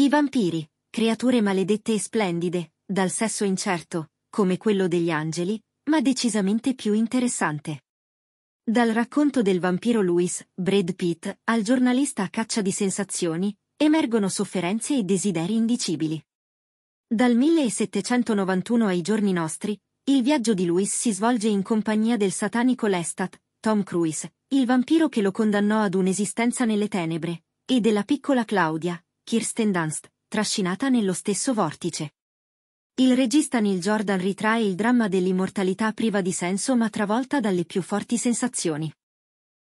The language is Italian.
I vampiri, creature maledette e splendide, dal sesso incerto, come quello degli angeli, ma decisamente più interessante. Dal racconto del vampiro Louis, Brad Pitt, al giornalista a caccia di sensazioni, emergono sofferenze e desideri indicibili. Dal 1791 ai giorni nostri, il viaggio di Louis si svolge in compagnia del satanico Lestat, Tom Cruise, il vampiro che lo condannò ad un'esistenza nelle tenebre, e della piccola Claudia, Kirsten Dunst, trascinata nello stesso vortice. Il regista Neil Jordan ritrae il dramma dell'immortalità priva di senso ma travolta dalle più forti sensazioni.